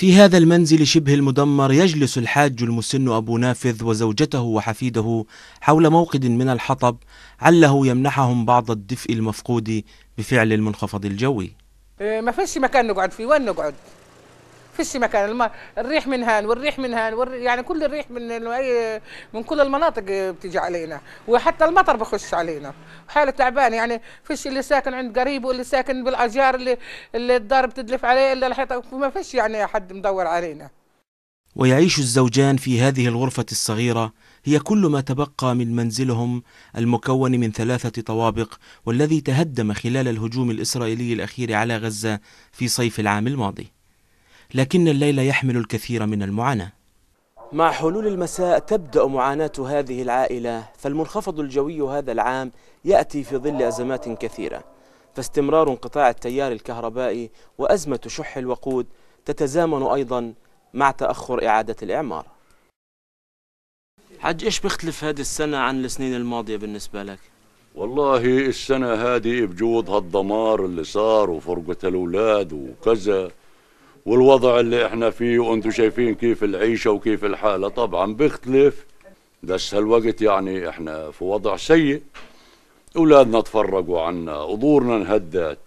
في هذا المنزل شبه المدمر يجلس الحاج المسن أبو نافذ وزوجته وحفيده حول موقد من الحطب عله يمنحهم بعض الدفء المفقود بفعل المنخفض الجوي إيه، ما فيش مكان نقعد فيه وين نقعد فيش مكان الم... الريح من هان والريح من هان والري... يعني كل الريح من اي من كل المناطق بتيجي علينا وحتى المطر بخش علينا حاله تعبان يعني فيش اللي ساكن عند قريبه اللي ساكن بالاجار اللي اللي الدار بتدلف عليه الا الحيطه ما فيش يعني حد مدور علينا ويعيش الزوجان في هذه الغرفة الصغيرة هي كل ما تبقى من منزلهم المكون من ثلاثة طوابق والذي تهدم خلال الهجوم الإسرائيلي الأخير على غزة في صيف العام الماضي لكن الليل يحمل الكثير من المعاناة مع حلول المساء تبدأ معاناة هذه العائلة فالمنخفض الجوي هذا العام يأتي في ظل أزمات كثيرة فاستمرار انقطاع التيار الكهربائي وأزمة شح الوقود تتزامن أيضا مع تأخر إعادة الإعمار حج إيش بيختلف هذه السنة عن السنين الماضية بالنسبة لك؟ والله السنة هذه بجود هالدمار اللي صار وفرقة الأولاد وكذا والوضع اللي احنا فيه وانتم شايفين كيف العيشة وكيف الحالة طبعا بيختلف بس هالوقت يعني احنا في وضع سيء اولادنا تفرقوا عنا ودورنا انهدت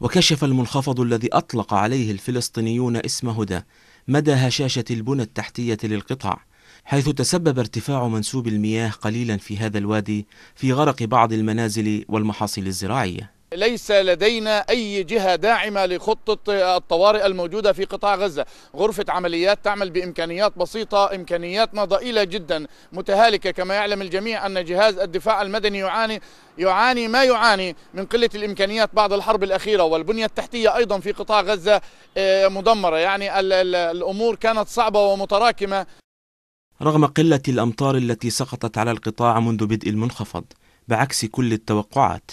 وكشف المنخفض الذي أطلق عليه الفلسطينيون اسم هدى مدى هشاشة البنى التحتية للقطاع حيث تسبب ارتفاع منسوب المياه قليلا في هذا الوادي في غرق بعض المنازل والمحاصيل الزراعيه ليس لدينا أي جهة داعمة لخطة الطوارئ الموجودة في قطاع غزة غرفة عمليات تعمل بإمكانيات بسيطة إمكانياتنا ضئيلة جدا متهالكة كما يعلم الجميع أن جهاز الدفاع المدني يعاني يعاني ما يعاني من قلة الإمكانيات بعد الحرب الأخيرة والبنية التحتية أيضا في قطاع غزة آه، مدمرة يعني الأمور كانت صعبة ومتراكمة رغم قلة الأمطار التي سقطت على القطاع منذ بدء المنخفض بعكس كل التوقعات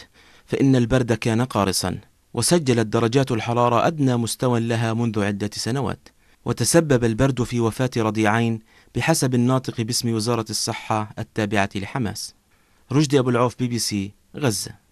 فإن البرد كان قارصا وسجلت درجات الحرارة أدنى مستوى لها منذ عدة سنوات وتسبب البرد في وفاة رضيعين بحسب الناطق باسم وزارة الصحة التابعة لحماس رشدي أبو العوف بي بي سي غزة